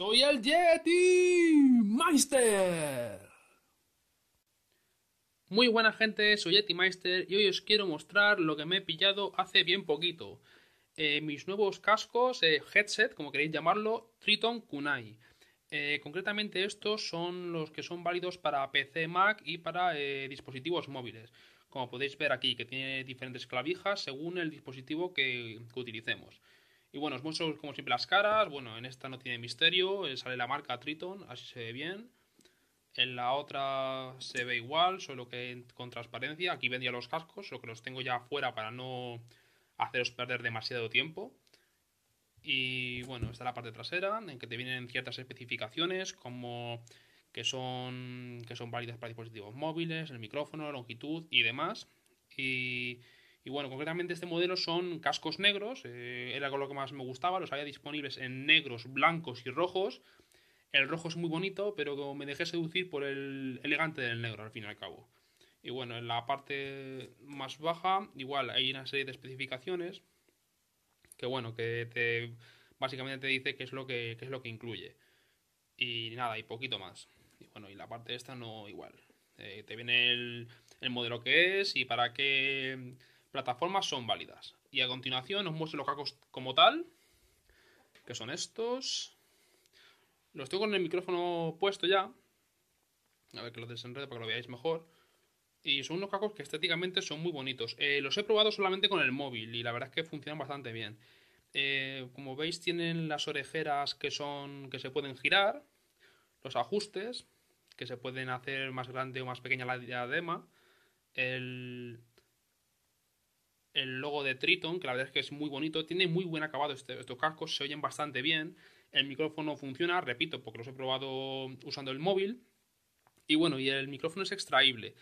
Soy el Yeti Meister. Muy buena gente, soy Yeti Meister y hoy os quiero mostrar lo que me he pillado hace bien poquito. Eh, mis nuevos cascos, eh, headset, como queréis llamarlo, Triton Kunai. Eh, concretamente estos son los que son válidos para PC, Mac y para dispositivos móviles. Como podéis ver aquí, que tiene diferentes clavijas según el dispositivo que utilicemos. Y bueno, os muestro como siempre las caras. Bueno, en esta no tiene misterio. Eh, sale la marca Triton, así se ve bien. En la otra se ve igual, solo que con transparencia. Aquí vendía los cascos, solo que los tengo ya afuera para no haceros perder demasiado tiempo. Y bueno, está la parte trasera, en que te vienen ciertas especificaciones, como que son, que son válidas para dispositivos móviles, el micrófono, longitud y demás. Y y bueno, concretamente este modelo son cascos negros, eh, era era lo que más me gustaba, los había disponibles en negros, blancos y rojos. El rojo es muy bonito, pero me dejé seducir por el elegante del negro al fin y al cabo. Y bueno, en la parte más baja, igual hay una serie de especificaciones que bueno, que te básicamente te dice qué es lo que es lo que incluye. Y nada, y poquito más. Y bueno, y la parte esta no igual. Eh, te viene el modelo que es y para qué plataformas son válidas. Y a continuación os muestro los cacos como tal, que son estos. Los tengo con el micrófono puesto ya. A ver que lo desenredo para que lo veáis mejor. Y son unos cacos que estéticamente son muy bonitos. Eh, los he probado solamente con el móvil y la verdad es que funcionan bastante bien. Eh, como veis tienen las orejeras que son que se pueden girar, los ajustes que se pueden hacer más grande o más pequeña la diadema, el, el logo de Triton, que la verdad es que es muy bonito. Tiene muy buen acabado este, estos cascos, se oyen bastante bien. El micrófono funciona, repito, porque los he probado usando el móvil. Y bueno, y el micrófono es extraíble.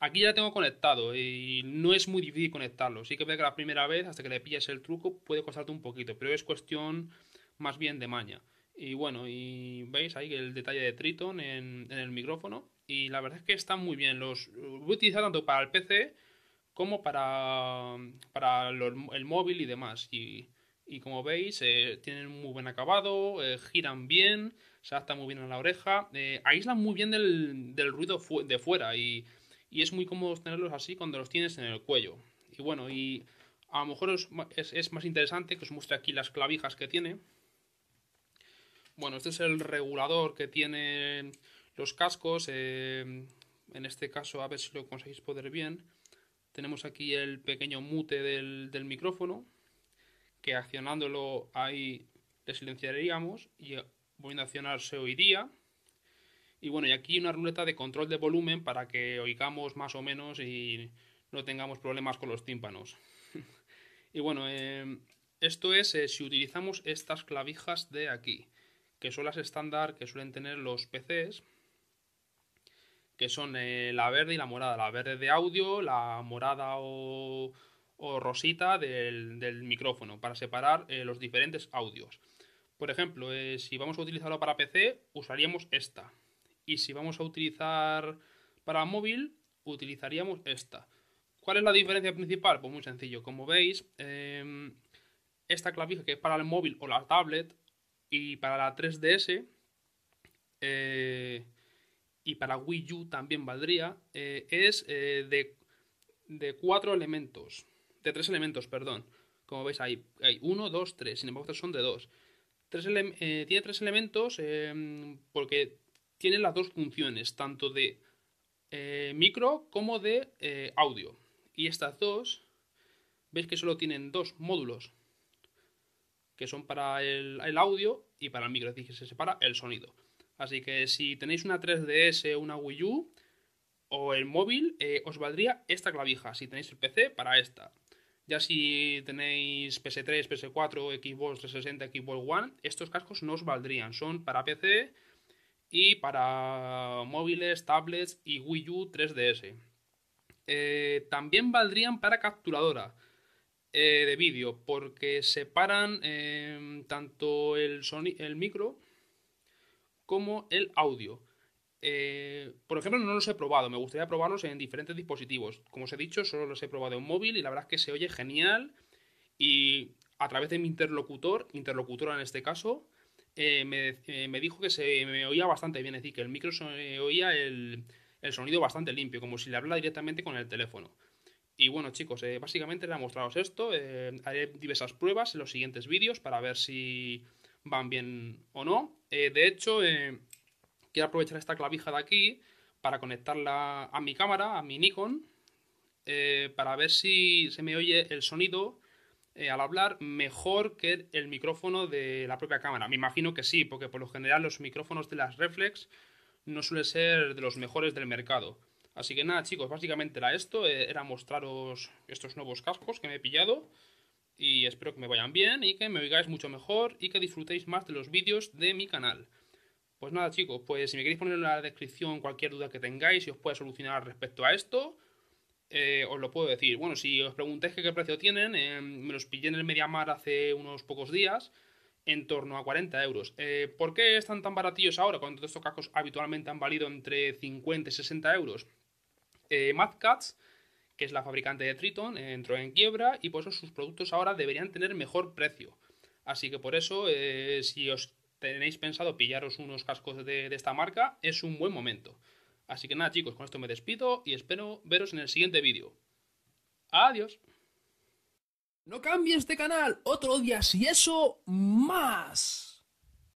Aquí ya lo tengo conectado y no es muy difícil conectarlo. Sí que ve que la primera vez, hasta que le pilles el truco, puede costarte un poquito, pero es cuestión más bien de maña. Y bueno, y veis ahí el detalle de Triton en, el micrófono. Y la verdad es que están muy bien. Los voy a utilizar tanto para el PC como para, el móvil y demás. Y, como veis, eh, tienen muy buen acabado, eh, giran bien, se adaptan muy bien a la oreja, eh, aíslan muy bien del, ruido de fuera y, es muy cómodo tenerlos así cuando los tienes en el cuello. Y bueno, y a lo mejor es, es, más interesante que os muestre aquí las clavijas que tiene. Bueno, este es el regulador que tiene los cascos. en este caso, a ver si lo conseguís poder bien. Tenemos aquí el pequeño mute del, micrófono, que accionándolo ahí le silenciaríamos y eh, voy a accionar se oiría. Y bueno, y aquí una ruleta de control de volumen para que oigamos más o menos y no tengamos problemas con los tímpanos. y bueno, em, esto es eh, si utilizamos estas clavijas de aquí, que son las estándar que suelen tener los PCs que son eh, la verde y la morada. La verde de audio, la morada o, rosita del, micrófono para separar eh, los diferentes audios. Por ejemplo, eh, si vamos a utilizarlo para PC, usaríamos esta. Y si vamos a utilizar para móvil, utilizaríamos esta. ¿Cuál es la diferencia principal? Pues muy sencillo. Como veis, em, esta clavija que es para el móvil o la tablet y para la 3DS, eh, y para Wii U también valdría, eh, es eh, de, cuatro elementos, de tres elementos, perdón. Como veis, hay, hay uno, dos, tres, sin embargo, son de dos. Eh, tiene tres elementos porque tiene las dos funciones, tanto de micro como de audio. Y estas dos, veis que solo tienen dos módulos, que son para el, el audio y para el micro, es decir, que se separa el sonido. Así que si tenéis una 3DS, una Wii U o el móvil, eh, os valdría esta clavija. Si tenéis el PC, para esta. Ya si tenéis PS3, PS4, Xbox 360, Xbox One, estos cascos no os valdrían. Son para PC y para móviles, tablets y Wii U 3DS. Eh, también valdrían para capturadora eh, de vídeo porque separan em, tanto el, el micro como el audio. Eh, por ejemplo, no los he probado, me gustaría probarlos en diferentes dispositivos. Como os he dicho, solo los he probado en móvil y la verdad es que se oye genial. Y a través de mi interlocutor, interlocutora en este caso, eh, eh, me, dijo que se me oía bastante bien, es decir, que el micro oía el, sonido bastante limpio, como si le hablara directamente con el teléfono. Y bueno, chicos, básicamente he mostrado esto. haré diversas pruebas en los siguientes vídeos para ver si van bien o no. Eh, de hecho, eh, quiero aprovechar esta clavija de aquí para conectarla a mi cámara, a mi Nikon, eh, para ver si se me oye el sonido al hablar mejor que el micrófono de la propia cámara. Me imagino que sí, porque por lo general los micrófonos de las reflex no suelen ser de los mejores del mercado. Así que nada chicos, básicamente era esto, era mostraros estos nuevos cascos que me he pillado y espero que me vayan bien y que me oigáis mucho mejor y que disfrutéis más de los vídeos de mi canal. Pues nada chicos, pues si me queréis poner en la descripción cualquier duda que tengáis y os pueda solucionar respecto a esto, eh, os lo puedo decir. Bueno, si os preguntáis qué precio tienen, eh, me los pillé en el Mediamar hace unos pocos días, en torno a 40 euros. Eh, ¿Por qué están tan baratillos ahora cuando estos cascos habitualmente han valido entre 50 y 60 euros? Mad que es la fabricante de Triton, eh, entró en quiebra y por pues, eso sus productos ahora deberían tener mejor precio. Así que por eso, eh, si os tenéis pensado pillaros unos cascos de, esta marca, es un buen momento. Así que nada chicos, con esto me despido y espero veros en el siguiente vídeo. Adiós. No cambies de canal, otro día si eso más.